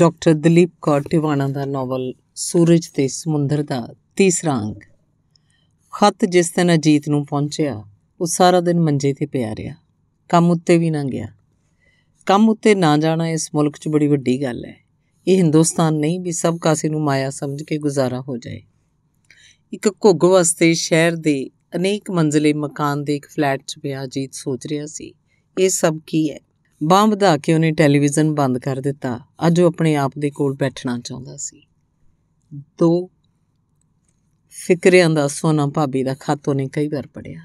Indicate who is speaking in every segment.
Speaker 1: doctor Dalip Kaur Tiwana ਦਾ novel Suraj Te Samundar ਦਾ ਤੀਸਰਾ ਅੰਗ ਖਤ ਜਿਸ ਦਿਨ ਅਜੀਤ ਨੂੰ ਪਹੁੰਚਿਆ ਉਹ ਸਾਰਾ ਦਿਨ ਮੰਜੇ ਤੇ ਪਿਆ ਰਿਹਾ ਕੰਮ ਉੱਤੇ ਵੀ ਨਾ ਗਿਆ ਕੰਮ ਉੱਤੇ ਨਾ ਜਾਣਾ ਇਸ ਮੁਲਕ 'ਚ ਬੜੀ ਵੱਡੀ ਗੱਲ ਹੈ ਇਹ ਹਿੰਦੁਸਤਾਨ ਨਹੀਂ ਵੀ ਸਭ ਕਾਸੇ ਨੂੰ ਮਾਇਆ ਸਮਝ ਕੇ ਗੁਜ਼ਾਰਾ ਹੋ ਜਾਏ ਇੱਕ ਘੁੱਗ ਵਾਸਤੇ ਸ਼ਹਿਰ ਦੇ ਅਨੇਕ ਮੰਜ਼ਲੇ ਮਕਾਨ ਦੇ ਇੱਕ ਫਲੈਟ 'ਚ ਪਿਆ ਅਜੀਤ ਸੋਚ ਰਿਹਾ ਸੀ ਇਹ ਸਭ ਕੀ ਹੈ ਬਾਂਹ ਵਧਾ ਕੇ ਉਹਨੇ ਟੈਲੀਵਿਜ਼ਨ ਬੰਦ ਕਰ ਦਿੱਤਾ ਅੱਜ ਉਹ ਆਪਣੇ ਆਪ ਦੇ ਕੋਲ ਬੈਠਣਾ ਚਾਹੁੰਦਾ ਸੀ ਦੋ ਫਿਕਰਿਆਂ ਦਾ ਸੋਨਾ ਭਾਬੀ ਦਾ ਖਾਤ ਉਹਨੇ ਕਈ ਵਾਰ ਪੜਿਆ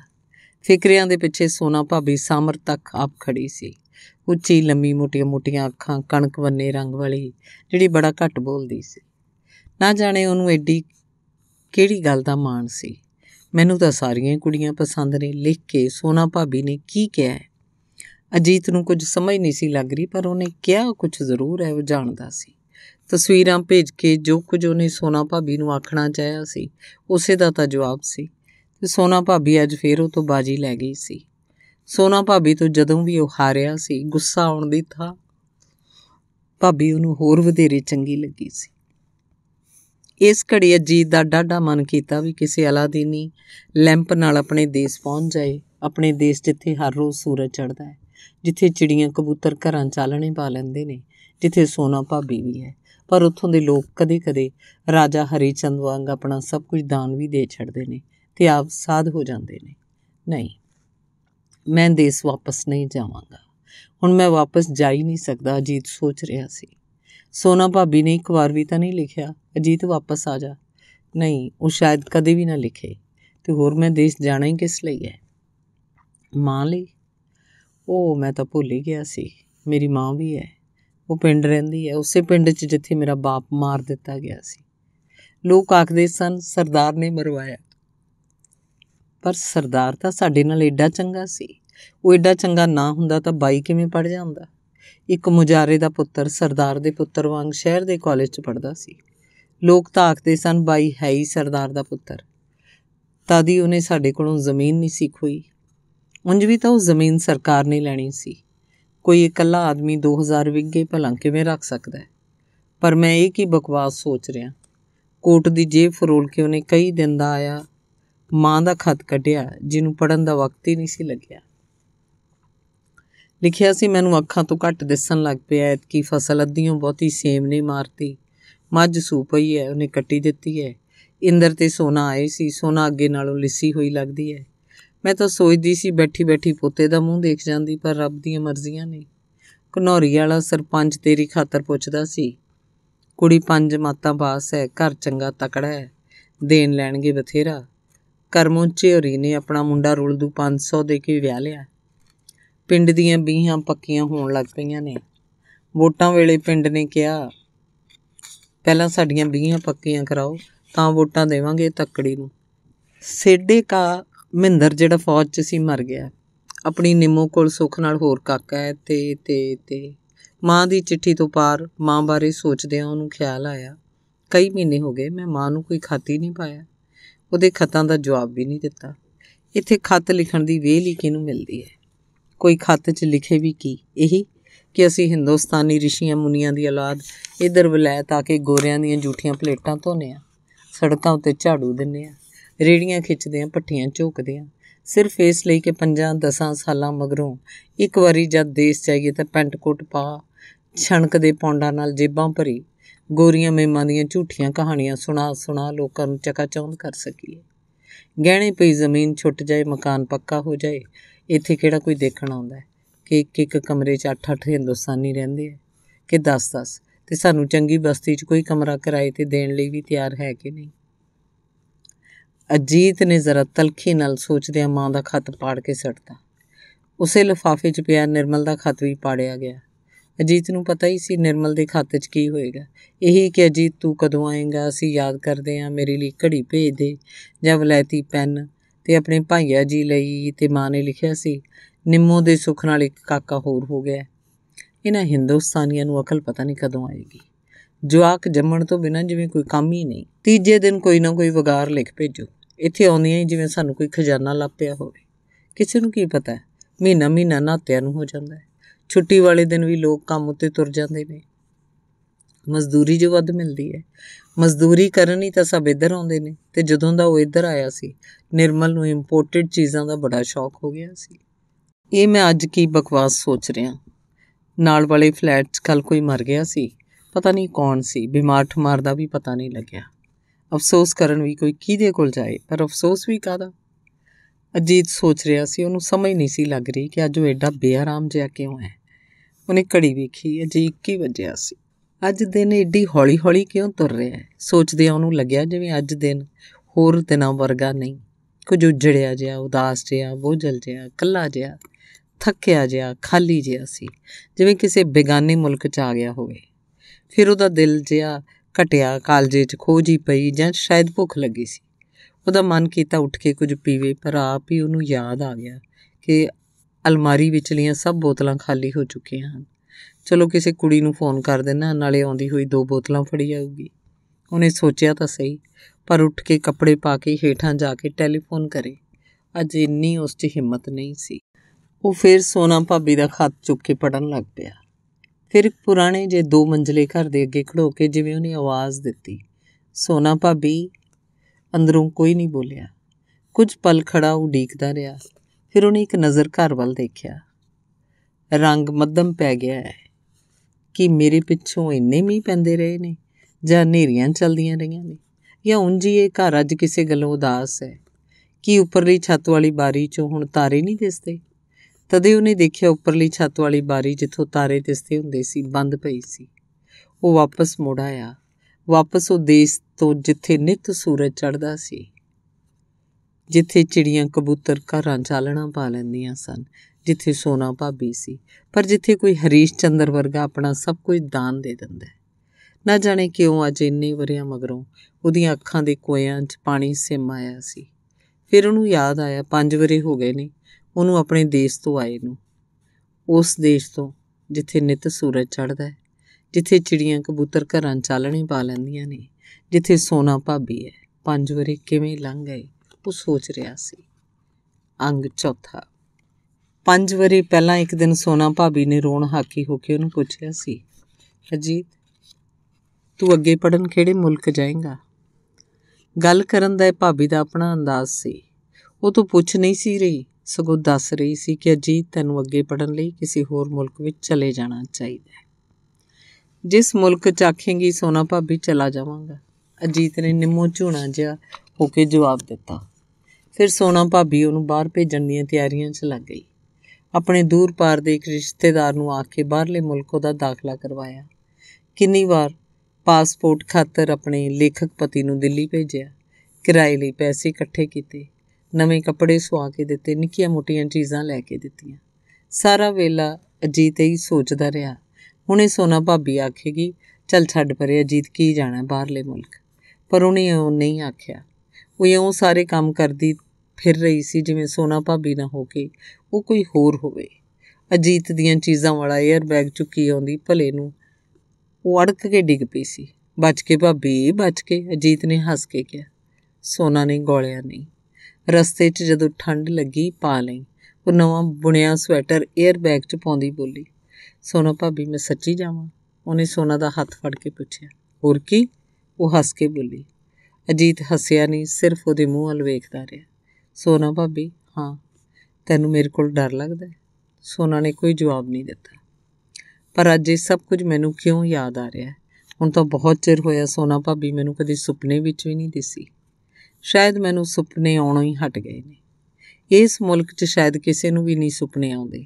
Speaker 1: ਫਿਕਰਿਆਂ ਦੇ ਪਿੱਛੇ ਸੋਨਾ ਭਾਬੀ ਸਾਮਰ ਤੱਕ ਆਪ ਖੜੀ ਸੀ ਉੱਚੀ ਲੰਮੀ ਮੋਟੀਆਂ-ਮੋਟੀਆਂ ਅੱਖਾਂ ਕਣਕ ਵੰਨੇ ਰੰਗ ਵਾਲੀ ਜਿਹੜੀ ਬੜਾ ਘੱਟ ਬੋਲਦੀ ਸੀ ਨਾ ਜਾਣੇ ਉਹਨੂੰ ਐਡੀ ਕਿਹੜੀ ਗੱਲ ਦਾ ਮਾਣ ਸੀ ਮੈਨੂੰ ਤਾਂ ਸਾਰੀਆਂ ਕੁੜੀਆਂ ਪਸੰਦ ਨੇ ਲਿਖ ਕੇ ਸੋਨਾ ਭਾਬੀ ਨੇ ਕੀ ਕਿਹਾ ਅਜੀਤ ਨੂੰ ਕੁਝ ਸਮਝ ਨਹੀਂ ਸੀ ਲੱਗ ਰਹੀ ਪਰ ਉਹਨੇ ਕਿਹਾ ਕੁਝ ਜ਼ਰੂਰ ਹੈ ਉਹ ਜਾਣਦਾ ਸੀ ਤਸਵੀਰਾਂ ਭੇਜ ਕੇ ਜੋ ਕੁਝ ਉਹਨੇ ਸੋਨਾ ਭਾਬੀ ਨੂੰ ਆਖਣਾ ਚਾਹਿਆ ਸੀ ਉਸੇ ਦਾ ਤਾਂ ਜਵਾਬ ਸੀ ਤੇ ਸੋਨਾ ਭਾਬੀ ਅੱਜ ਫੇਰ ਉਹ ਤੋਂ ਬਾਜੀ ਲੈ ਗਈ ਸੀ ਸੋਨਾ ਭਾਬੀ ਤੋਂ ਜਦੋਂ ਵੀ ਉਹ ਹਾਰਿਆ ਸੀ ਗੁੱਸਾ ਆਉਣ ਦੀ ਥਾ ਭਾਬੀ ਉਹਨੂੰ ਹੋਰ ਵਧੇਰੇ ਚੰਗੀ ਲੱਗੀ ਸੀ ਇਸ ਘੜੀ ਅਜੀਤ ਦਾ ਡਾਡਾ ਮਨ ਕੀਤਾ ਵੀ ਕਿਸੇ ਅਲਾਦੀਨੀ ਲੈਂਪ ਨਾਲ ਆਪਣੇ ਦੇਸ਼ ਪਹੁੰਚ ਜਾਏ ਆਪਣੇ ਦੇਸ਼ ਜਿੱਥੇ ਹਰ ਰੋਜ਼ ਸੂਰਜ ਚੜ੍ਹਦਾ ਹੈ ਜਿੱਥੇ ਚਿੜੀਆਂ ਕਬੂਤਰ ਘਰਾਂ ਚਾਲਣੇ ਪਾ ਲੈਂਦੇ ਨੇ ਜਿੱਥੇ ਸੋਨਾ ਭਾਬੀ ਵੀ ਹੈ ਪਰ ਉੱਥੋਂ ਦੇ ਲੋਕ ਕਦੇ-ਕਦੇ ਰਾਜਾ ਹਰੀਚੰਦ ਵਾਂਗ ਆਪਣਾ ਸਭ ਕੁਝ ਦਾਨ ਵੀ ਦੇ ਛੱਡਦੇ ਨੇ ਤੇ ਆਪ ਸਾਧ ਹੋ ਜਾਂਦੇ ਨੇ ਨਹੀਂ ਮੈਂ ਦੇਸ਼ ਵਾਪਸ ਨਹੀਂ ਜਾਵਾਂਗਾ ਹੁਣ ਮੈਂ ਵਾਪਸ ਜਾ ਹੀ ਨਹੀਂ ਸਕਦਾ ਅਜੀਤ ਸੋਚ ਰਿਹਾ ਸੀ ਸੋਨਾ ਭਾਬੀ ਨੇ ਇੱਕ ਵਾਰ ਵੀ ਤਾਂ ਨਹੀਂ ਲਿਖਿਆ ਅਜੀਤ ਵਾਪਸ ਆ ਜਾ ਨਹੀਂ ਉਹ ਸ਼ਾਇਦ ਕਦੇ ਵੀ ਨਾ ਲਿਖੇ ਤੇ ਹੋਰ ਮੈਂ ਦੇਸ਼ ਜਾਣਾ ਹੀ ਕਿਸ ਲਈ ਹੈ ਮਾਂ ਲਈ ਉਹ ਮੈਂ ਤਾਂ ਭੁੱਲ ਹੀ ਗਿਆ ਸੀ ਮੇਰੀ ਮਾਂ ਵੀ ਹੈ ਉਹ ਪਿੰਡ ਰਹਿੰਦੀ ਹੈ ਉਸੇ ਪਿੰਡ 'ਚ ਜਿੱਥੇ ਮੇਰਾ ਬਾਪ ਮਾਰ ਦਿੱਤਾ ਗਿਆ ਸੀ ਲੋਕ ਆਖਦੇ ਸਨ ਸਰਦਾਰ ਨੇ ਮਰਵਾਇਆ ਪਰ ਸਰਦਾਰ ਤਾਂ ਸਾਡੇ ਨਾਲ ਐਡਾ ਚੰਗਾ ਸੀ ਉਹ ਐਡਾ ਚੰਗਾ ਨਾ ਹੁੰਦਾ ਤਾਂ ਬਾਈ ਕਿਵੇਂ ਪੜ ਜਾਂਦਾ ਇੱਕ ਮੁਜਾਰੇ ਦਾ ਪੁੱਤਰ ਸਰਦਾਰ ਦੇ ਪੁੱਤਰ ਵਾਂਗ ਸ਼ਹਿਰ ਦੇ ਕਾਲਜ 'ਚ ਪੜਦਾ ਸੀ ਲੋਕ ਤਾਂ ਆਖਦੇ ਸਨ ਬਾਈ ਹੈ ਹੀ ਸਰਦਾਰ ਦਾ ਪੁੱਤਰ ਤਦ ਹੀ ਉਹਨੇ ਸਾਡੇ ਕੋਲੋਂ ਜ਼ਮੀਨ ਨਹੀਂ ਸੀ ਖੋਈ ਉਂਝ ਵੀ ਤਾਂ ਉਹ ਜ਼ਮੀਨ ਸਰਕਾਰ ਨੇ ਲੈਣੀ ਸੀ ਕੋਈ ਇਕੱਲਾ ਆਦਮੀ 2000 ਵਿੱਗੇ ਭਲਾ ਕਿਵੇਂ ਰੱਖ ਸਕਦਾ ਹੈ ਪਰ ਮੈਂ ਇਹ ਕੀ ਬਕਵਾਸ ਸੋਚ ਰਿਹਾ ਕੋਟ ਦੀ ਜੇਬ ਫਰੋਲ ਕੇ ਉਹਨੇ ਕਈ ਦਿਨ ਦਾ ਆਇਆ ਮਾਂ ਦਾ ਖਤ ਕੱਢਿਆ ਜਿਹਨੂੰ ਪੜਨ ਦਾ ਵਕਤ ਹੀ ਨਹੀਂ ਸੀ ਲੱਗਿਆ ਲਿਖਿਆ ਸੀ ਮੈਨੂੰ ਅੱਖਾਂ ਤੋਂ ਘੱਟ ਦਿਸਣ ਲੱਗ ਪਿਆ ਕਿ ਫਸਲ ਅੱਧੀਆਂ ਬਹੁਤੀ ਸੇਮ ਨੇ ਮਾਰਤੀ ਮੱਝ ਸੂਪਈ ਹੈ ਉਹਨੇ ਕੱਟੀ ਦਿੱਤੀ ਹੈ ਇੰਦਰ ਤੇ ਸੋਨਾ ਆਏ ਸੀ ਸੋਨਾ ਅੱਗੇ ਨਾਲੋਂ ਲਿੱਸੀ ਹੋਈ ਲੱਗਦੀ ਹੈ ਮੈਂ ਤਾਂ ਸੋਚਦੀ ਸੀ ਬੈਠੀ-ਬੈਠੀ ਪੋਤੇ ਦਾ ਮੂੰਹ ਦੇਖ ਜਾਂਦੀ ਪਰ ਰੱਬ ਦੀਆਂ ਮਰਜ਼ੀਆਂ ਨੇ ਘਨੌਰੀ ਵਾਲਾ ਸਰਪੰਚ ਤੇਰੀ ਖਾਤਰ ਪੁੱਛਦਾ ਸੀ ਕੁੜੀ ਪੰਜ ਮਾਤਾ ਬਾਸ ਹੈ ਘਰ ਚੰਗਾ ਤਕੜਾ ਹੈ ਦੇਣ ਲੈਣਗੇ ਬਥੇਰਾ ਕਰਮੋਂ ਝਿਓਰੀ ਨੇ ਆਪਣਾ ਮੁੰਡਾ ਰੁਲਦੂ 500 ਦੇ ਕੇ ਵਿਆਹ ਲਿਆ ਪਿੰਡ ਦੀਆਂ ਬੀਹਾਂ ਪੱਕੀਆਂ ਹੋਣ ਲੱਗ ਪਈਆਂ ਨੇ ਵੋਟਾਂ ਵੇਲੇ ਪਿੰਡ ਨੇ ਕਿਹਾ ਪਹਿਲਾਂ ਸਾਡੀਆਂ ਬੀਹਾਂ ਪੱਕੀਆਂ ਕਰਾਓ ਤਾਂ ਵੋਟਾਂ ਦੇਵਾਂਗੇ ਤੱਕੜੀ ਨੂੰ ਸੇਡੇ ਕਾ ਮਹਿੰਦਰ ਜਿਹੜਾ ਫੌਜ 'ਚ ਸੀ ਮਰ ਗਿਆ ਆਪਣੀ ਨਿੰਮੋ ਕੋਲ ਸੁੱਖ ਨਾਲ ਹੋਰ ਕਾਕਾ ਹੈ ਤੇ ਤੇ ਤੇ ਮਾਂ ਦੀ ਚਿੱਠੀ ਤੋਂ ਪਾਰ ਮਾਂ ਬਾਰੇ ਸੋਚਦਿਆਂ ਉਹਨੂੰ ਖਿਆਲ ਆਇਆ ਕਈ ਮਹੀਨੇ ਹੋ ਗਏ ਮੈਂ ਮਾਂ ਨੂੰ ਕੋਈ ਖਤ ਹੀ ਨਹੀਂ ਪਾਇਆ ਉਹਦੇ ਖਤਾਂ ਦਾ ਜਵਾਬ ਵੀ ਨਹੀਂ ਦਿੱਤਾ ਇੱਥੇ ਖਤ ਲਿਖਣ ਦੀ ਵੇਲ ਹੀ ਕਿਨੂੰ ਮਿਲਦੀ ਹੈ ਕੋਈ ਖਤ 'ਚ ਲਿਖੇ ਵੀ ਕੀ ਇਹੀ ਕਿ ਅਸੀਂ ਹਿੰਦੁਸਤਾਨੀ ਰਿਸ਼ੀਆਂ ਮੁਨੀਆਂ ਦੀ ਔਲਾਦ ਇਧਰ ਵਲੈਤ ਆ ਕੇ ਗੋਰਿਆਂ ਦੀਆਂ ਝੂਠੀਆਂ ਪਲੇਟਾਂ ਧੋਨੇ ਆ ਸੜਕਾਂ ਉੱਤੇ ਝਾੜੂ ਦਿੰਨੇ ਆ ਰੇੜੀਆਂ ਖਿੱਚਦੇ ਆ ਪੱਠੀਆਂ ਝੋਕਦੇ ਆ ਸਿਰਫ ਇਸ ਲਈ ਕਿ 5-10 ਸਾਲਾਂ ਮਗਰੋਂ ਇੱਕ ਵਾਰੀ ਜਦ ਦੇਸ਼ ਚਾਹੀਏ ਤਾਂ ਪੈਂਟ ਕੋਟ ਪਾ ਛਣਕ ਦੇ ਪੌਂਡਾਂ ਨਾਲ ਜੇਬਾਂ ਭਰੀ ਗੋਰੀਆਂ ਮੇਮਾਂ ਦੀਆਂ ਝੂਠੀਆਂ ਕਹਾਣੀਆਂ ਸੁਣਾ ਸੁਣਾ ਲੋਕਾਂ ਨੂੰ ਚੌਂਦ ਕਰ ਸਕੀਏ ਗਹਿਣੇ ਪਈ ਜ਼ਮੀਨ ਛੁੱਟ ਜਾਏ ਮਕਾਨ ਪੱਕਾ ਹੋ ਜਾਏ ਇੱਥੇ ਕਿਹੜਾ ਕੋਈ ਦੇਖਣ ਆਉਂਦਾ ਕਿ ਇੱਕ ਇੱਕ ਕਮਰੇ 'ਚ 8-8 ਹਿੰਦੁਸਤਾਨੀ ਰਹਿੰਦੇ ਆ ਕਿ 10-10 ਤੇ ਸਾਨੂੰ ਚੰਗੀ ਬਸਤੀ 'ਚ ਕੋਈ ਕਮਰਾ ਕਿਰਾਏ ਤੇ ਦੇਣ ਲਈ ਵੀ ਤਿਆਰ ਹੈ ਕਿ ਨਹੀਂ ਅਜੀਤ ਨੇ ਜ਼ਰਾ ਤਲਖੀ ਨਾਲ ਸੋਚਦਿਆਂ ਮਾਂ ਦਾ ਖੱਤ ਪਾੜ ਕੇ ਸੜਤਾ ਉਸੇ ਲਿਫਾਫੇ 'ਚ ਪਿਆ ਨਿਰਮਲ ਦਾ ਖੱਤ ਵੀ ਪਾੜਿਆ ਗਿਆ ਅਜੀਤ ਨੂੰ ਪਤਾ ਹੀ ਸੀ ਨਿਰਮਲ ਦੇ ਖਾਤੇ 'ਚ ਕੀ ਹੋਏਗਾ ਇਹੀ ਕਿ ਅਜੀਤ ਤੂੰ ਕਦੋਂ ਆਏਗਾ ਅਸੀਂ ਯਾਦ ਕਰਦੇ ਆਂ ਮੇਰੇ ਲਈ ਘੜੀ ਭੇਜ ਦੇ ਜਾਂ ਵਲੈਤੀ ਪੈਨ ਤੇ ਆਪਣੇ ਭਾਈਆ ਜੀ ਲਈ ਤੇ ਮਾਂ ਨੇ ਲਿਖਿਆ ਸੀ ਨਿੰਮੋ ਦੇ ਸੁੱਖ ਨਾਲ ਇੱਕ ਕਾਕਾ ਹੋਰ ਹੋ ਗਿਆ ਇਹਨਾਂ ਹਿੰਦੁਸਤਾਨੀਆਂ ਨੂੰ ਅਕਲ ਪਤਾ ਨਹੀਂ ਕਦੋਂ ਆਏਗੀ ਜਵਾਕ ਜੰਮਣ ਤੋਂ ਬਿਨਾਂ ਜਿਵੇਂ ਕੋਈ ਕੰਮ ਹੀ ਨਹੀਂ ਤੀਜੇ ਦਿਨ ਕੋਈ ਨਾ ਕੋਈ ਵਿਗਾਰ ਲਿਖ ਭੇਜੋ ਇੱਥੇ ਆਉਂਦੀਆਂ ਹੀ ਜਿਵੇਂ ਸਾਨੂੰ ਕੋਈ ਖਜ਼ਾਨਾ ਲੱਭਿਆ ਹੋਵੇ ਕਿਸੇ ਨੂੰ ਕੀ ਪਤਾ ਮਹੀਨਾ ਮਹੀਨਾ ਨਾਤਿਆਂ ਨੂੰ ਹੋ ਜਾਂਦਾ ਹੈ ਛੁੱਟੀ ਵਾਲੇ ਦਿਨ ਵੀ ਲੋਕ ਕੰਮ ਉੱਤੇ ਤੁਰ ਜਾਂਦੇ ਨੇ ਮਜ਼ਦੂਰੀ ਜੋ ਵੱਧ ਮਿਲਦੀ ਹੈ ਮਜ਼ਦੂਰੀ ਕਰਨ ਹੀ ਤਾਂ ਸਭ ਇੱਧਰ ਆਉਂਦੇ ਨੇ ਤੇ ਜਦੋਂ ਦਾ ਉਹ ਇੱਧਰ ਆਇਆ ਸੀ ਨਿਰਮਲ ਨੂੰ ਇੰਪੋਰਟਡ ਚੀਜ਼ਾਂ ਦਾ ਬੜਾ ਸ਼ੌਕ ਹੋ ਗਿਆ ਸੀ ਇਹ ਮੈਂ ਅੱਜ ਕੀ ਬਕਵਾਸ ਸੋਚ ਰਿਹਾ ਨਾਲ ਵਾਲੇ ਫਲੈਟ 'ਚ ਕੱਲ ਕੋਈ ਮਰ ਗਿਆ ਸੀ ਪਤਾ ਨਹੀਂ ਕੌਣ ਸੀ ਬਿਮਾਰ ਠਮਾਰ ਦਾ ਵੀ ਪਤਾ ਨਹੀਂ ਲੱਗਿਆ ਅਫਸੋਸ ਕਰਨ ਵੀ ਕੋਈ ਕਿਹਦੇ ਕੋਲ ਜਾਏ ਪਰ ਅਫਸੋਸ ਵੀ ਕਾਦਾ ਅਜੀਤ ਸੋਚ ਰਿਹਾ ਸੀ ਉਹਨੂੰ ਸਮਝ ਨਹੀਂ ਸੀ ਲੱਗ ਰਹੀ ਕਿ ਅੱਜ ਉਹ ਐਡਾ ਬੇਆਰਾਮ ਜਿਹਾ ਕਿਉਂ ਹੈ ਉਹਨੇ ਘੜੀ ਵੇਖੀ ਅਜੀਤ 21 ਵਜਿਆ ਸੀ ਅੱਜ ਦਿਨ ਏਡੀ ਹੌਲੀ-ਹੌਲੀ ਕਿਉਂ ਤੁਰ ਰਿਹਾ ਹੈ ਸੋਚਦੇ ਉਹਨੂੰ ਲੱਗਿਆ ਜਿਵੇਂ ਅੱਜ ਦਿਨ ਹੋਰ ਦਿਨਾਂ ਵਰਗਾ ਨਹੀਂ ਕੁਝ ਉਜੜਿਆ ਜਿਹਾ ਉਦਾਸ ਜਿਹਾ ਬੋਝਲ ਜਿਹਾ ਕੱਲਾ ਜਿਹਾ ਥੱਕਿਆ ਜਿਹਾ ਖਾਲੀ ਜਿਹਾ ਸੀ ਜਿਵੇਂ ਕਿਸੇ ਬੇਗਾਨੇ ਮੁਲਕ 'ਚ ਆ ਗਿਆ ਹੋਵੇ ਫਿਰ ਉਹਦਾ ਦਿਲ ਜਿਹਾ ਘਟਿਆ ਕਾਲਜੇ 'ਚ ਖੋਜੀ ਪਈ ਜਾਂ ਸ਼ਾਇਦ ਭੁੱਖ ਲੱਗੀ ਸੀ ਉਹਦਾ ਮਨ ਕੀਤਾ ਉੱਠ ਕੇ ਕੁਝ ਪੀਵੇ ਪਰ ਆਪ ਹੀ ਉਹਨੂੰ ਯਾਦ ਆ ਗਿਆ ਕਿ ਅਲਮਾਰੀ ਲੀਆਂ ਸਭ ਬੋਤਲਾਂ ਖਾਲੀ ਹੋ ਚੁੱਕੀਆਂ ਹਨ ਚਲੋ ਕਿਸੇ ਕੁੜੀ ਨੂੰ ਫੋਨ ਕਰ ਦੇਣਾ ਨਾਲੇ ਆਉਂਦੀ ਹੋਈ ਦੋ ਬੋਤਲਾਂ ਫੜੀ ਆਊਗੀ ਉਹਨੇ ਸੋਚਿਆ ਤਾਂ ਸਹੀ ਪਰ ਉੱਠ ਕੇ ਕੱਪੜੇ ਪਾ ਕੇ ਹੇਠਾਂ ਜਾ ਕੇ ਟੈਲੀਫੋਨ ਕਰੇ ਅੱਜ ਇੰਨੀ ਉਸ 'ਚ ਹਿੰਮਤ ਨਹੀਂ ਸੀ ਉਹ ਫਿਰ ਸੋਨਾ ਭਾਬੀ ਦਾ ਖੱਤ ਚੁੱਕ ਕੇ ਪੜਨ ਲੱਗ ਪਿਆ ਫਿਰ ਪੁਰਾਣੇ ਜੇ ਦੋ ਮੰਜ਼ਲੇ ਘਰ ਦੇ ਅੱਗੇ ਖੜੋ ਕੇ ਜਿਵੇਂ ਉਹਨੇ ਆਵਾਜ਼ ਦਿੱਤੀ ਸੋਨਾ ਭਾਬੀ ਅੰਦਰੋਂ ਕੋਈ ਨਹੀਂ ਬੋਲਿਆ ਕੁਝ ਪਲ ਖੜਾ ਉਡੀਕਦਾ ਰਿਹਾ ਫਿਰ ਉਹਨੇ ਇੱਕ ਨਜ਼ਰ ਘਰ ਵੱਲ ਦੇਖਿਆ ਰੰਗ ਮੱਧਮ ਪੈ ਗਿਆ ਹੈ ਕਿ ਮੇਰੇ ਪਿੱਛੋਂ ਇੰਨੇ ਮੀਂਹ ਪੈਂਦੇ ਰਹੇ ਨੇ ਜਾਂ ਹਨੇਰੀਆਂ ਚੱਲਦੀਆਂ ਰਹੀਆਂ ਨੇ ਜਾਂ ਉਂਝ ਹੀ ਇਹ ਘਰ ਅੱਜ ਕਿਸੇ ਗੱਲੋਂ ਉਦਾਸ ਹੈ ਕਿ ਉੱਪਰਲੀ ਛੱਤ ਵਾਲੀ ਬਾਰੀ ਚੋਂ ਹੁਣ ਤਾਰੇ ਨਹੀਂ ਦਿਸਦੇ ਤਦੇ ਉਹਨੇ ਦੇਖਿਆ ਉੱਪਰਲੀ ਛੱਤ ਵਾਲੀ ਬਾਰੀ ਜਿੱਥੋਂ ਤਾਰੇ ਦਿਸਦੇ ਹੁੰਦੇ ਸੀ ਬੰਦ ਪਈ ਸੀ ਉਹ ਵਾਪਸ ਮੁੜ ਆਇਆ ਵਾਪਸ ਉਹ ਦੇਸ਼ ਤੋਂ ਜਿੱਥੇ ਨਿਤ ਸੂਰਜ ਚੜਦਾ ਸੀ ਜਿੱਥੇ ਚਿੜੀਆਂ ਕਬੂਤਰ ਘਰਾਂ ਚਾਲਣਾ ਪਾ ਲੈਂਦੀਆਂ ਸਨ ਜਿੱਥੇ ਸੋਨਾ ਭਾਬੀ ਸੀ ਪਰ ਜਿੱਥੇ ਕੋਈ ਹਰੀਸ਼ ਚੰਦਰ ਵਰਗਾ ਆਪਣਾ ਸਭ ਕੁਝ ਦਾਨ ਦੇ ਦਿੰਦਾ ਨਾ ਜਾਣੇ ਕਿਉਂ ਅਜ ਇੰਨੇ ਵਰਿਆਂ ਮਗਰੋਂ ਉਹਦੀਆਂ ਅੱਖਾਂ ਦੇ ਕੋਇਆਂ 'ਚ ਪਾਣੀ ਸਿਮ ਆਇਆ ਸੀ ਫਿਰ ਉਹਨੂੰ ਯਾਦ ਆਇਆ 5 ਵਰੇ ਹੋ ਗਏ ਨੇ ਉਹਨੂੰ ਆਪਣੇ ਦੇਸ਼ ਤੋਂ ਆਏ ਨੂੰ ਉਸ ਦੇਸ਼ ਤੋਂ ਜਿੱਥੇ ਨਿਤ ਸੂਰਜ ਚੜ੍ਹਦਾ ਹੈ ਜਿੱਥੇ ਚਿੜੀਆਂ ਕਬੂਤਰ ਘਰਾਂ ਚਾਲਣੇ ਪਾ ਲੈਂਦੀਆਂ ਨੇ ਜਿੱਥੇ ਸੋਨਾ ਭਾਬੀ ਹੈ ਪੰਜ ਵਰੇ ਕਿਵੇਂ ਲੰਘ ਗਏ ਉਹ ਸੋਚ ਰਿਹਾ ਸੀ ਅੰਗ ਚੌਥਾ ਪੰਜ ਵਰੇ ਪਹਿਲਾਂ ਇੱਕ ਦਿਨ ਸੋਨਾ ਭਾਬੀ ਨੇ ਰੋਣ ਹਾਕੀ ਹੋ ਕੇ ਉਹਨੂੰ ਪੁੱਛਿਆ ਸੀ ਅਜੀਤ ਤੂੰ ਅੱਗੇ ਪੜਨ ਕਿਹੜੇ ਮੁਲਕ ਜਾਏਂਗਾ ਗੱਲ ਕਰਨ ਦਾ ਇਹ ਭਾਬੀ ਦਾ ਆਪਣਾ ਅੰਦਾਜ਼ ਸੀ ਉਹ ਤੋਂ ਪੁੱਛ ਨਹੀਂ ਸੀ ਰਹੀ ਸਗੋਂ ਦੱਸ ਰਹੀ ਸੀ ਕਿ ਅਜੀਤ ਤੈਨੂੰ ਅੱਗੇ ਪੜਨ ਲਈ ਕਿਸੇ ਹੋਰ ਮੁਲਕ ਵਿੱਚ ਚਲੇ ਜਾਣਾ ਚਾਹੀਦਾ ਹੈ ਜਿਸ ਮੁਲਕ ਚ ਆਖੇਂਗੀ ਸੋਨਾ ਭਾਬੀ ਚਲਾ ਜਾਵਾਂਗਾ ਅਜੀਤ ਨੇ ਨਿੰਮੋ ਝੂਣਾ ਜਿਹਾ ਹੋ ਕੇ ਜਵਾਬ ਦਿੱਤਾ ਫਿਰ ਸੋਨਾ ਭਾਬੀ ਉਹਨੂੰ ਬਾਹਰ ਭੇਜਣ ਦੀਆਂ ਤਿਆਰੀਆਂ 'ਚ ਲੱਗ ਗਈ ਆਪਣੇ ਦੂਰ ਪਾਰ ਦੇ ਇੱਕ ਰਿਸ਼ਤੇਦਾਰ ਨੂੰ ਆ ਕੇ ਬਾਹਰਲੇ ਮੁਲਕ ਉਹਦਾ ਦਾਖਲਾ ਕਰਵਾਇਆ ਕਿੰਨੀ ਵਾਰ ਪਾਸਪੋਰਟ ਖਾਤਰ ਆਪਣੇ ਲੇਖਕ ਪਤੀ ਨੂੰ ਦਿੱਲੀ ਭੇਜਿਆ ਕਿਰਾਏ ਲਈ ਪੈਸੇ ਇਕੱਠੇ ਕੀਤੇ ਨਵੇਂ ਕੱਪੜੇ ਸਵਾ ਕੇ ਦਿੱਤੇ ਨਿੱਕੀਆਂ-ਮੋਟੀਆਂ ਚੀਜ਼ਾਂ ਲੈ ਕੇ ਦਿੱਤੀਆਂ ਸਾਰਾ ਵੇਲਾ ਅਜੀਤ ਹੀ ਸੋਚਦਾ ਰਿਹਾ ਹੁਣੇ ਸੋਨਾ ਭਾਬੀ ਆਖੇਗੀ ਚੱਲ ਛੱਡ ਪਰੇ ਅਜੀਤ ਕੀ ਜਾਣਾ ਬਾਹਰਲੇ ਮੁਲਕ ਪਰ ਉਹਨੇ ਉਹ ਨਹੀਂ ਆਖਿਆ ਉਹ ਇਉਂ ਸਾਰੇ ਕੰਮ ਕਰਦੀ ਫਿਰ ਰਹੀ ਸੀ ਜਿਵੇਂ ਸੋਨਾ ਭਾਬੀ ਨਾ ਹੋ ਕੇ ਉਹ ਕੋਈ ਹੋਰ ਹੋਵੇ ਅਜੀਤ ਦੀਆਂ ਚੀਜ਼ਾਂ ਵਾਲਾ 에ਅਰ ਬੈਗ ਚੁੱਕੀ ਆਉਂਦੀ ਭਲੇ ਨੂੰ ਉਹ ਅੜਕ ਕੇ ਡਿੱਗ ਪਈ ਸੀ ਬਚ ਕੇ ਭਾਬੀ ਬਚ ਕੇ ਅਜੀਤ ਨੇ ਹੱਸ ਕੇ ਕਿਹਾ ਸੋਨਾ ਨੇ ਗੋਲਿਆ ਨਹੀਂ ਰਸਤੇ 'ਚ ਜਦੋਂ ਠੰਡ ਲੱਗੀ ਪਾ ਲਈ ਉਹ ਨਵਾਂ ਬੁਣਿਆ ਸਵੈਟਰ 에ਅਰ ਬੈਗ 'ਚ ਪਾਉਂਦੀ ਬੋਲੀ ਸੋਨਾ ਭਾਬੀ ਮੈਂ ਸੱਚੀ ਜਾਵਾਂ ਉਹਨੇ ਸੋਨਾ ਦਾ ਹੱਥ ਫੜ ਕੇ ਪੁੱਛਿਆ ਹੋਰ ਕੀ ਉਹ ਹੱਸ ਕੇ ਬੋਲੀ ਅਜੀਤ ਹੱਸਿਆ ਨਹੀਂ ਸਿਰਫ ਉਹਦੇ ਮੂੰਹ ਵੱਲ ਵੇਖਦਾ ਰਿਹਾ ਸੋਨਾ ਭਾਬੀ ਹਾਂ ਤੈਨੂੰ ਮੇਰੇ ਕੋਲ ਡਰ ਲੱਗਦਾ ਸੋਨਾ ਨੇ ਕੋਈ ਜਵਾਬ ਨਹੀਂ ਦਿੱਤਾ ਪਰ ਅੱਜ ਇਹ ਸਭ ਕੁਝ ਮੈਨੂੰ ਕਿਉਂ ਯਾਦ ਆ ਰਿਹਾ ਹੁਣ ਤਾਂ ਬਹੁਤ ਚਿਰ ਹੋਇਆ ਸੋਨਾ ਭਾਬੀ ਮੈਨੂੰ ਕਦੇ ਸੁਪਨੇ ਵਿੱਚ ਵੀ ਨਹੀਂ ਦਿਸੀ ਸ਼ਾਇਦ ਮੈਨੂੰ ਸੁਪਨੇ ਆਉਣੋ ਹੀ ਹਟ ਗਏ ਨੇ ਇਸ ਮੁਲਕ 'ਚ ਸ਼ਾਇਦ ਕਿਸੇ ਨੂੰ ਵੀ ਨਹੀਂ ਸੁਪਨੇ ਆਉਂਦੇ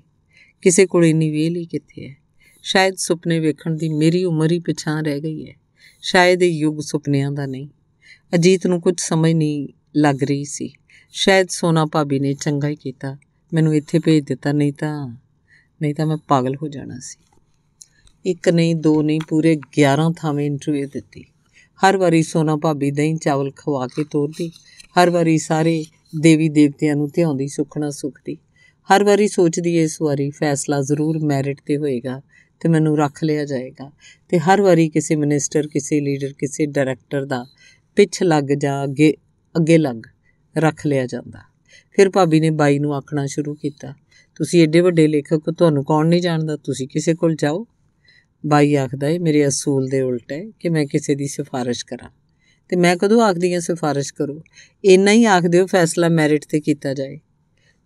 Speaker 1: ਕਿਸੇ ਕੋਲ ਇੰਨੀ ਹੀ ਕਿੱਥੇ ਹੈ ਸ਼ਾਇਦ ਸੁਪਨੇ ਵੇਖਣ ਦੀ ਮੇਰੀ ਉਮਰ ਹੀ ਪਛਾਣ ਰਹਿ ਗਈ ਹੈ ਸ਼ਾਇਦ ਇਹ ਯੁੱਗ ਸੁਪਨਿਆਂ ਦਾ ਨਹੀਂ ਅਜੀਤ ਨੂੰ ਕੁਝ ਸਮਝ ਨਹੀਂ ਲੱਗ ਰਹੀ ਸੀ ਸ਼ਾਇਦ ਸੋਨਾ ਭਾਬੀ ਨੇ ਚੰਗਾ ਹੀ ਕੀਤਾ ਮੈਨੂੰ ਇੱਥੇ ਭੇਜ ਦਿੱਤਾ ਨਹੀਂ ਤਾਂ ਨਹੀਂ ਤਾਂ ਮੈਂ ਪਾਗਲ ਹੋ ਜਾਣਾ ਸੀ ਇੱਕ ਨਹੀਂ ਦੋ ਨਹੀਂ ਪੂਰੇ 11 ਥਾਵੇਂ ਇੰਟਰਵਿਊ ਦਿੱਤੀ ਹਰ ਵਾਰੀ ਸੋਨਾ ਭਾਬੀ ਦਹੀਂ ਚਾਵਲ ਖਵਾ ਕੇ ਤੋਰਦੀ ਹਰ ਵਾਰੀ ਸਾਰੇ ਦੇਵੀ ਦੇਵਤਿਆਂ ਨੂੰ ਧਿਆਉਂਦੀ ਸੁਖਣਾ ਸੁਖਦੀ ਹਰ ਵਾਰੀ ਸੋਚਦੀ ਇਸ ਵਾਰੀ ਫੈਸਲਾ ਜ਼ਰੂਰ ਮੈਰਿਟ ਤੇ ਹੋਏਗਾ ਤੇ ਮੈਨੂੰ ਰੱਖ ਲਿਆ ਜਾਏਗਾ ਤੇ ਹਰ ਵਾਰੀ ਕਿਸੇ ਮਿਨਿਸਟਰ ਕਿਸੇ ਲੀਡਰ ਕਿਸੇ ਡਾਇਰੈਕਟਰ ਦਾ ਪਿੱਛ ਲੱਗ ਜਾ ਅੱਗੇ ਅੱਗੇ ਲੱਗ ਰੱਖ ਲਿਆ ਜਾਂਦਾ ਫਿਰ ਭਾਬੀ ਨੇ ਬਾਈ ਨੂੰ ਆਖਣਾ ਸ਼ੁਰੂ ਕੀਤਾ ਤੁਸੀਂ ਐਡੇ ਵੱਡੇ ਲੇਖਕ ਤੁਹਾਨੂੰ ਕੌਣ ਨਹੀਂ ਜਾਣਦਾ ਤੁਸੀਂ ਕਿਸੇ ਕੋਲ ਜਾਓ ਬਾਈ ਆਖਦਾ ਏ ਮੇਰੇ ਅਸੂਲ ਦੇ ਉਲਟ ਹੈ ਕਿ ਮੈਂ ਕਿਸੇ ਦੀ ਸਿਫਾਰਿਸ਼ ਕਰਾਂ ਤੇ ਮੈਂ ਕਦੋਂ ਆਖਦੀ ਆ ਸਿਫਾਰਿਸ਼ ਕਰੋ ਇੰਨਾ ਹੀ ਆਖਦੇ ਹੋ ਫੈਸਲਾ ਮੈਰਿਟ ਤੇ ਕੀਤਾ ਜਾਏ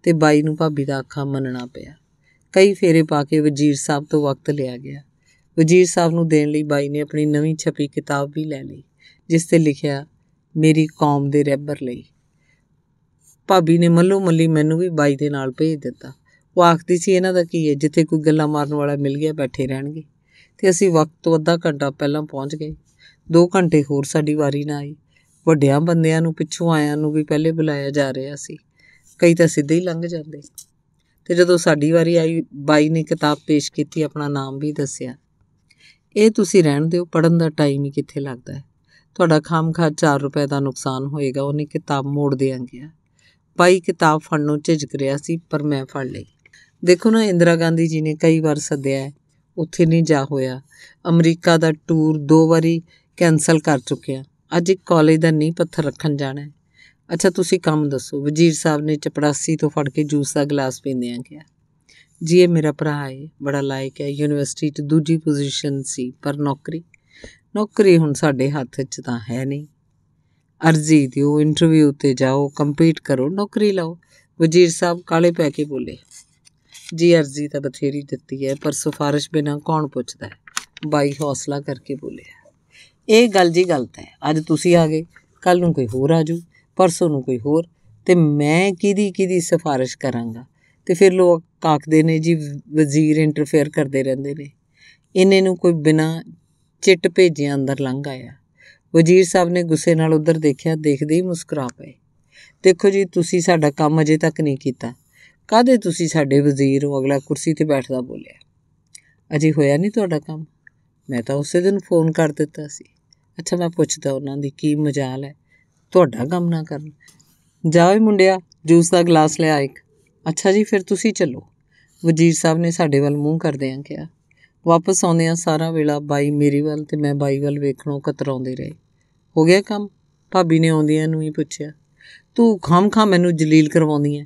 Speaker 1: ਤੇ ਬਾਈ ਨੂੰ ਭਾਬੀ ਦਾ ਆਖਾ ਮੰਨਣਾ ਪਿਆ ਕਈ ਫੇਰੇ ਪਾ ਕੇ ਵਜ਼ੀਰ ਸਾਹਿਬ ਤੋਂ ਵਕਤ ਲਿਆ ਗਿਆ ਵਜ਼ੀਰ ਸਾਹਿਬ ਨੂੰ ਦੇਣ ਲਈ ਬਾਈ ਨੇ ਆਪਣੀ ਨਵੀਂ ਛਪੀ ਕਿਤਾਬ ਵੀ ਲੈ ਲਈ ਜਿਸ ਤੇ ਲਿਖਿਆ ਮੇਰੀ ਕੌਮ ਦੇ ਰੈਬਰ ਲਈ ਭਾਬੀ ਨੇ ਮੱਲੋ ਮੱਲੀ ਮੈਨੂੰ ਵੀ ਬਾਈ ਦੇ ਨਾਲ ਭੇਜ ਦਿੱਤਾ ਉਹ ਆਖਦੀ ਸੀ ਇਹਨਾਂ ਦਾ ਕੀ ਹੈ ਜਿੱਥੇ ਕੋਈ ਗੱਲਾਂ ਮਾਰਨ ਵਾਲਾ ਮਿਲ ਗਿਆ ਬੈਠੇ ਰਹਿਣਗੇ ਤੇ ਅਸੀਂ ਵਕਤ ਤੋਂ ਅੱਧਾ ਘੰਟਾ ਪਹਿਲਾਂ ਪਹੁੰਚ ਗਏ 2 ਘੰਟੇ ਹੋਰ ਸਾਡੀ ਵਾਰੀ ਨਾ ਆਈ ਵੱਡਿਆਂ ਬੰਦਿਆਂ ਨੂੰ ਪਿੱਛੋਂ ਆਇਆਂ ਨੂੰ ਵੀ ਪਹਿਲੇ ਬੁਲਾਇਆ ਜਾ ਰਿਹਾ ਸੀ ਕਈ ਤਾਂ ਸਿੱਧੇ ਹੀ ਲੰਘ ਜਾਂਦੇ ਤੇ ਜਦੋਂ ਸਾਡੀ ਵਾਰੀ ਆਈ ਬਾਈ ਨੇ ਕਿਤਾਬ ਪੇਸ਼ ਕੀਤੀ ਆਪਣਾ ਨਾਮ ਵੀ ਦੱਸਿਆ ਇਹ ਤੁਸੀਂ ਰਹਿਣ ਦਿਓ ਪੜਨ ਦਾ ਟਾਈਮ ਹੀ ਕਿੱਥੇ ਲੱਗਦਾ ਹੈ ਤੁਹਾਡਾ ਖਾਮਖਾ 4 ਰੁਪਏ ਦਾ ਨੁਕਸਾਨ ਹੋਏਗਾ ਉਹਨੇ ਕਿਤਾਬ ਮੋੜ ਦੇਾਂਗੇ ਬਾਈ ਕਿਤਾਬ ਫੜਨੋਂ ਝਿਜਕ ਰਿਆ ਸੀ ਪਰ ਮੈਂ ਫੜ ਲਈ ਦੇਖੋ ਨਾ ਇੰਦਰਾ ਗਾਂਧੀ ਜੀ ਨੇ ਕਈ ਵਾਰ ਸੱਦਿਆ ਉੱਥੇ ਨਹੀਂ ਜਾ ਹੋਇਆ ਅਮਰੀਕਾ ਦਾ ਟੂਰ ਦੋ ਵਾਰੀ ਕੈਨਸਲ ਕਰ ਚੁੱਕਿਆ ਅੱਜ ਇੱਕ ਕਾਲਜ ਦਾ ਨੀ ਪੱਥਰ ਰੱਖਣ ਜਾਣਾ ਹੈ ਅੱਛਾ ਤੁਸੀਂ ਕੰਮ ਦੱਸੋ ਵਜ਼ੀਰ ਸਾਹਿਬ ਨੇ ਚਪੜਾਸੀ ਤੋਂ ਫੜ ਕੇ ਜੂਸ ਦਾ ਗਲਾਸ ਪੀਂਦਿਆਂ ਗਿਆ ਜੀ ਇਹ ਮੇਰਾ ਭਰਾ ਹੈ ਬੜਾ ਲਾਇਕ ਹੈ ਯੂਨੀਵਰਸਿਟੀ 'ਚ ਦੂਜੀ ਪੋਜੀਸ਼ਨ ਸੀ ਪਰ ਨੌਕਰੀ ਨੌਕਰੀ ਹੁਣ ਸਾਡੇ ਹੱਥ 'ਚ ਤਾਂ ਹੈ ਨਹੀਂ ਅਰਜ਼ੀ ਦਿਓ ਇੰਟਰਵਿਊ ਤੇ ਜਾਓ ਕੰਪੀਟ ਕਰੋ ਨੌਕਰੀ ਲਓ ਵਜ਼ੀਰ ਸਾਹਿਬ ਕਾਲੇ ਪੈ ਕੇ ਬੋਲੇ ਜੀ ਅਰਜ਼ੀ ਤਾਂ ਬਥੇਰੀ ਦਿੱਤੀ ਹੈ ਪਰ ਸਿਫਾਰਿਸ਼ ਬਿਨਾ ਕੌਣ ਪੁੱਛਦਾ ਹੈ ਬਾਈ ਹੌਸਲਾ ਕਰਕੇ ਬੋਲਿਆ ਇਹ ਗੱਲ ਜੀ ਗਲਤ ਹੈ ਅੱਜ ਤੁਸੀਂ ਆ ਗਏ ਕੱਲ ਨੂੰ ਕੋਈ ਹੋਰ ਆ ਜੂ ਪਰਸੋਂ ਨੂੰ ਕੋਈ ਹੋਰ ਤੇ ਮੈਂ ਕਿਹਦੀ ਕਿਹਦੀ ਸਿਫਾਰਿਸ਼ ਕਰਾਂਗਾ ਤੇ ਫਿਰ ਲੋਕ ਕਾਕਦੇ ਨੇ ਜੀ ਵਜ਼ੀਰ ਇੰਟਰਫੇਅਰ ਕਰਦੇ ਰਹਿੰਦੇ ਨੇ ਇਹਨੇ ਨੂੰ ਕੋਈ ਬਿਨਾ ਚਿੱਟ ਭੇਜਿਆ ਅੰਦਰ ਲੰਘ ਆਇਆ ਵਜ਼ੀਰ ਸਾਹਿਬ ਨੇ ਗੁੱਸੇ ਨਾਲ ਉਧਰ ਦੇਖਿਆ ਦੇਖਦੇ ਹੀ ਮੁਸਕਰਾ ਪਏ ਦੇਖੋ ਜੀ ਤੁਸੀਂ ਸਾਡਾ ਕੰਮ ਅਜੇ ਤੱਕ ਨਹੀਂ ਕੀਤਾ ਕਾਦੇ ਤੁਸੀਂ ਸਾਡੇ ਵਜ਼ੀਰ ਨੂੰ ਅਗਲਾ ਕੁਰਸੀ ਤੇ ਬੈਠਦਾ ਬੋਲਿਆ ਅਜੇ ਹੋਇਆ ਨਹੀਂ ਤੁਹਾਡਾ ਕੰਮ ਮੈਂ ਤਾਂ ਉਸੇ ਦਿਨ ਫੋਨ ਕਰ ਦਿੱਤਾ ਸੀ ਅੱਛਾ ਮੈਂ ਪੁੱਛਦਾ ਉਹਨਾਂ ਦੀ ਕੀ ਮਜਾਲ ਹੈ ਤੁਹਾਡਾ ਕੰਮ ਨਾ ਕਰਨ ਜਾਓ ਮੁੰਡਿਆ ਜੂਸ ਦਾ ਗਲਾਸ ਆ ਇੱਕ ਅੱਛਾ ਜੀ ਫਿਰ ਤੁਸੀਂ ਚੱਲੋ ਵਜ਼ੀਰ ਸਾਹਿਬ ਨੇ ਸਾਡੇ ਵੱਲ ਮੂੰਹ ਆਂ ਕਿਹਾ ਵਾਪਸ ਆਉਂਦੇ ਆ ਸਾਰਾ ਵੇਲਾ ਬਾਈ ਮੇਰੀ ਵੱਲ ਤੇ ਮੈਂ ਬਾਈ ਵੱਲ ਵੇਖਣੋਂ ਕਤਰਾਉਂਦੇ ਰਹੇ ਹੋ ਗਿਆ ਕੰਮ ਭਾਬੀ ਨੇ ਆਉਂਦਿਆਂ ਨੂੰ ਹੀ ਪੁੱਛਿਆ ਤੂੰ ਖਾਮ ਖਾ ਮੈਨੂੰ ਜਲੀਲ ਕਰਵਾਉਂਦੀ ਐ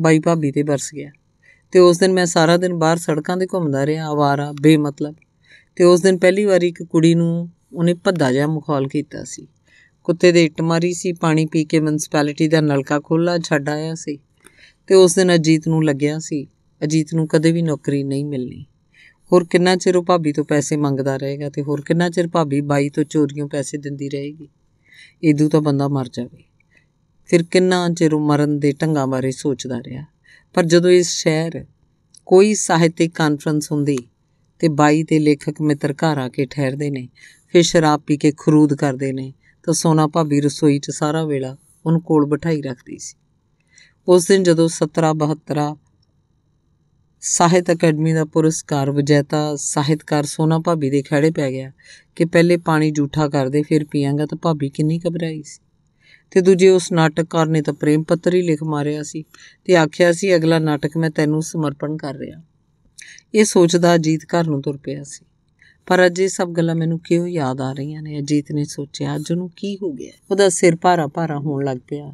Speaker 1: ਬਾਈ ਭਾਬੀ ਤੇ ਬਰਸ ਗਿਆ ਤੇ ਉਸ ਦਿਨ ਮੈਂ ਸਾਰਾ ਦਿਨ ਬਾਹਰ ਸੜਕਾਂ ਤੇ ਘੁੰਮਦਾ ਰਿਹਾ ਆਵਾਰਾ ਬੇਮਤਲਬ ਤੇ ਉਸ ਦਿਨ ਪਹਿਲੀ ਵਾਰੀ ਇੱਕ ਕੁੜੀ ਨੂੰ ਉਹਨੇ ਭੱਦਾ ਜਿਹਾ ਮੁਖੌਲ ਕੀਤਾ ਸੀ ਕੁੱਤੇ ਦੇ ਇੱਟ ਮਾਰੀ ਸੀ ਪਾਣੀ ਪੀ ਕੇ ਮਿਊਨਿਸਪੈਲਿਟੀ ਦਾ ਨਲਕਾ ਖੋਲਾ ਛੱਡ ਆਇਆ ਸੀ ਤੇ ਉਸ ਦਿਨ ਅਜੀਤ ਨੂੰ ਲੱਗਿਆ ਸੀ ਅਜੀਤ ਨੂੰ ਕਦੇ ਵੀ ਨੌਕਰੀ ਨਹੀਂ ਮਿਲਣੀ ਹੋਰ ਕਿੰਨਾ ਚਿਰ ਉਹ ਭਾਬੀ ਤੋਂ ਪੈਸੇ ਮੰਗਦਾ ਰਹੇਗਾ ਤੇ ਹੋਰ ਕਿੰਨਾ ਚਿਰ ਭਾਬੀ ਬਾਈ ਤੋਂ ਚੋਰੀਆਂ ਪੈਸੇ ਦਿੰਦੀ ਰਹੇਗੀ ਇਦੋਂ ਤਾਂ ਬੰਦਾ ਮਰ ਜਾਵੇ ਫਿਰ ਕਿੰਨਾ ਚਿਰ ਉਹ ਮਰਨ ਦੇ ਢੰਗਾਂ ਬਾਰੇ ਸੋਚਦਾ ਰਿਹਾ ਪਰ ਜਦੋਂ ਇਸ ਸ਼ਹਿਰ ਕੋਈ ਸਾਹਿਤਿਕ ਕਾਨਫਰੰਸ ਹੁੰਦੀ ਤੇ ਬਾਈ ਤੇ ਲੇਖਕ ਮਿੱਤਰ ਘਰ ਆ ਕੇ ਠਹਿਰਦੇ ਨੇ ਫਿਰ ਸ਼ਰਾਬ ਪੀ ਕੇ ਖਰੂਦ ਕਰਦੇ ਨੇ ਤਾਂ ਸੋਨਾ ਭਾਬੀ ਰਸੋਈ 'ਚ ਸਾਰਾ ਵੇਲਾ ਉਹਨੂੰ ਕੋਲ ਬਿਠਾਈ ਰੱਖਦੀ ਸੀ ਉਸ ਦਿਨ ਜਦੋਂ 17 72 ਸਾਹਿਤ ਅਕੈਡਮੀ ਦਾ ਪੁਰਸਕਾਰ ਵਿਜੇਤਾ ਸਾਹਿਤਕਾਰ ਸੋਨਾ ਭਾਬੀ ਦੇ ਖੜੇ ਪੈ ਗਿਆ ਕਿ ਪਹਿਲੇ ਪਾਣੀ ਝੂਠਾ ਕਰਦੇ ਫਿਰ ਪੀਵਾਂਗਾ ਤਾਂ ਭਾਬੀ ਕਿੰਨੀ ਘਬਰਾਈ ਸੀ ਤੇ ਦੂਜੇ ਉਸ ਨਾਟਕਕਾਰ ਨੇ ਤਾਂ ਪ੍ਰੇਮ ਪੱਤਰ ਹੀ ਲਿਖ ਮਾਰਿਆ ਸੀ ਤੇ ਆਖਿਆ ਸੀ ਅਗਲਾ ਨਾਟਕ ਮੈਂ ਤੈਨੂੰ ਸਮਰਪਣ ਕਰ ਰਿਹਾ ਇਹ ਸੋਚਦਾ ਅਜੀਤ ਘਰ ਨੂੰ ਤੁਰ ਪਿਆ ਸੀ ਪਰ ਅੱਜ ਇਹ ਸਭ ਗੱਲਾਂ ਮੈਨੂੰ ਕਿਉਂ ਯਾਦ ਆ ਰਹੀਆਂ ਨੇ ਅਜੀਤ ਨੇ ਸੋਚਿਆ ਅੱਜ ਉਹਨੂੰ ਕੀ ਹੋ ਗਿਆ ਉਹਦਾ ਸਿਰ ਭਾਰਾ ਭਾਰਾ ਹੋਣ ਲੱਗ ਪਿਆ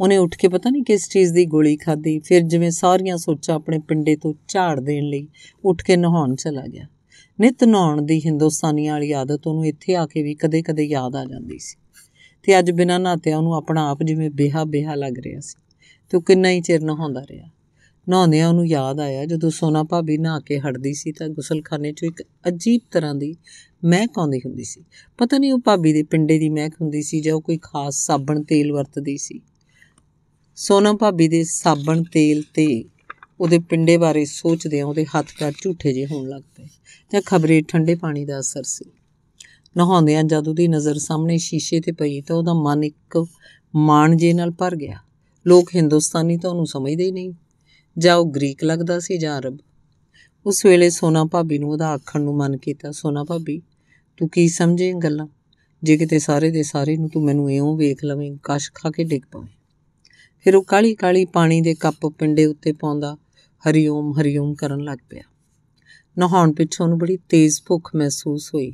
Speaker 1: ਉਹਨੇ ਉੱਠ ਕੇ ਪਤਾ ਨਹੀਂ ਕਿਸ ਚੀਜ਼ ਦੀ ਗੋਲੀ ਖਾਧੀ ਫਿਰ ਜਿਵੇਂ ਸਾਰੀਆਂ ਸੋਚਾਂ ਆਪਣੇ ਪਿੰਡੇ ਤੋਂ ਝਾੜ ਦੇਣ ਲਈ ਉੱਠ ਕੇ ਨਹਾਉਣ ਚਲਾ ਗਿਆ ਨਿਤ ਨਹਾਉਣ ਦੀ ਹਿੰਦੁਸਤਾਨੀ ਵਾਲੀ ਆਦਤ ਉਹਨੂੰ ਇੱਥੇ ਆ ਕੇ ਵੀ ਕਦੇ-ਕਦੇ ਯਾਦ ਆ ਜਾਂਦੀ ਸੀ ਤੇ ਅੱਜ ਬਿਨਾਂ ਨਹਾਤਿਆਂ ਉਹਨੂੰ ਆਪਣਾ ਆਪ ਜਿਵੇਂ ਬੇਹਾ ਬੇਹਾ ਲੱਗ ਰਿਹਾ ਸੀ ਤੇ ਉਹ ਕਿੰਨਾ ਹੀ ਚਿਰ ਨਹਾਉਂਦਾ ਰਿਹਾ ਨਹਾਉਂਦਿਆਂ ਉਹਨੂੰ ਯਾਦ ਆਇਆ ਜਦੋਂ ਸੋਨਾ ਭਾਬੀ ਨਹਾ ਕੇ ਹਟਦੀ ਸੀ ਤਾਂ ਗੁਸਲਖਾਨੇ 'ਚੋਂ ਇੱਕ ਅਜੀਬ ਤਰ੍ਹਾਂ ਦੀ ਮਹਿਕ ਆਉਂਦੀ ਹੁੰਦੀ ਸੀ ਪਤਾ ਨਹੀਂ ਉਹ ਭਾਬੀ ਦੇ ਪਿੰਡੇ ਦੀ ਮਹਿਕ ਹੁੰਦੀ ਸੀ ਜਾਂ ਉਹ ਕੋਈ ਖਾਸ ਸਾਬਣ ਤੇਲ ਵਰਤਦੀ ਸੀ ਸੋਨਾ ਭਾਬੀ ਦੇ ਸਾਬਣ ਤੇਲ ਤੇ ਉਹਦੇ ਪਿੰਡੇ ਬਾਰੇ ਸੋਚਦੇ ਆ ਉਹਦੇ ਹੱਥ ਪੈਰ ਝੂਠੇ ਜੇ ਹੋਣ ਲੱਗ ਪਏ ਜਾਂ ਖਬਰੇ ਠੰਡੇ ਪਾਣੀ ਦਾ ਅਸਰ ਸੀ ਨਹਾਉਂਦਿਆਂ ਜਦ ਉਹਦੀ ਨਜ਼ਰ ਸਾਹਮਣੇ ਸ਼ੀਸ਼ੇ ਤੇ ਪਈ ਤਾਂ ਉਹਦਾ ਮਨ ਇੱਕ ਮਾਣ ਜੇ ਨਾਲ ਭਰ ਗਿਆ ਲੋਕ ਹਿੰਦੁਸਤਾਨੀ ਤਾਂ ਉਹਨੂੰ ਸਮਝਦੇ ਹੀ ਨਹੀਂ ਜਾਂ ਉਹ ਗ੍ਰੀਕ ਲੱਗਦਾ ਸੀ ਜਾਂ ਅਰਬ ਉਸ ਵੇਲੇ ਸੋਨਾ ਭਾਬੀ ਨੂੰ ਉਹਦਾ ਆਖਣ ਨੂੰ ਮਨ ਕੀਤਾ ਸੋਨਾ ਭਾਬੀ ਤੂੰ ਕੀ ਸਮਝੇ ਗੱਲਾਂ ਜੇ ਕਿਤੇ ਸਾਰੇ ਦੇ ਸਾਰੇ ਨੂੰ ਤੂੰ ਮੈਨੂੰ ਇਉਂ ਵੇਖ ਲਵੇਂ ਕਸ਼ ਖਾ ਕੇ ਡਿੱਗ ਪਵੇਂ ਫਿਰ ਉਹ ਕਾਲੀ ਕਾਲੀ ਪਾਣੀ ਦੇ ਕੱਪ ਪਿੰਡੇ ਉੱਤੇ ਪਾਉਂਦਾ ਹਰੀਓਮ ਹਰੀਓਮ ਕਰਨ ਲੱਗ ਪਿਆ ਨਹਾਉਣ ਪਿੱਛੋਂ ਉਹਨੂੰ ਬੜੀ ਤੇਜ਼ ਭੁੱਖ ਮਹਿਸੂਸ ਹੋਈ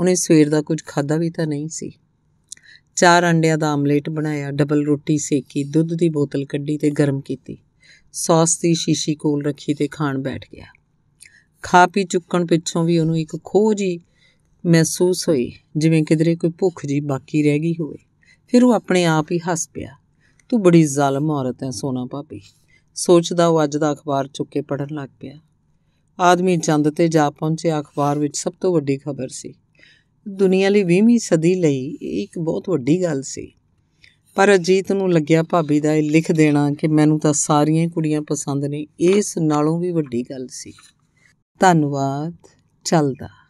Speaker 1: ਉਹਨੇ ਸਵੇਰ ਦਾ ਕੁਝ ਖਾਦਾ ਵੀ ਤਾਂ ਨਹੀਂ ਸੀ ਚਾਰ ਅੰਡਿਆਂ ਦਾ ਆਮਲੇਟ ਬਣਾਇਆ ਡਬਲ ਰੋਟੀ ਸੇਕੀ ਦੁੱਧ ਦੀ ਬੋਤਲ ਕੱਢੀ ਤੇ ਗਰਮ ਕੀਤੀ ਸੌਸ ਦੀ ਸ਼ੀਸ਼ੀ ਕੋਲ ਰੱਖੀ ਤੇ ਖਾਣ ਬੈਠ ਗਿਆ ਖਾ ਪੀ ਚੁੱਕਣ ਪਿੱਛੋਂ ਵੀ ਉਹਨੂੰ ਇੱਕ ਖੋਜ ਜੀ ਮਹਿਸੂਸ ਹੋਈ ਜਿਵੇਂ ਕਿਦਰੇ ਕੋਈ ਭੁੱਖ ਜੀ ਬਾਕੀ ਰਹਿ ਗਈ ਹੋਵੇ ਫਿਰ ਉਹ ਆਪਣੇ ਆਪ ਹੀ ਹੱਸ ਪਿਆ ਤੂੰ ਬੜੀ ਜ਼ਾਲਮ ਔਰਤ ਐ ਸੋਨਾ ਭਾਬੀ ਸੋਚਦਾ ਉਹ ਅੱਜ ਦਾ ਅਖਬਾਰ ਚੁੱਕ ਕੇ ਪੜਨ ਲੱਗ ਪਿਆ ਆਦਮੀ ਚੰਦ ਤੇ ਜਾ ਪਹੁੰਚਿਆ ਅਖਬਾਰ ਵਿੱਚ ਸਭ ਤੋਂ ਵੱਡੀ ਖਬਰ ਸੀ ਦੁਨੀਆ ਲਈ 20ਵੀਂ ਸਦੀ ਲਈ ਇੱਕ ਬਹੁਤ ਵੱਡੀ ਗੱਲ ਸੀ ਪਰ ਅਜੀਤ ਨੂੰ ਲੱਗਿਆ ਭਾਬੀ ਦਾ ਇਹ ਲਿਖ ਦੇਣਾ ਕਿ ਮੈਨੂੰ ਤਾਂ ਸਾਰੀਆਂ ਕੁੜੀਆਂ ਪਸੰਦ ਨੇ ਇਸ ਨਾਲੋਂ ਵੀ ਵੱਡੀ ਗੱਲ ਸੀ ਧੰਨਵਾਦ ਚੱਲਦਾ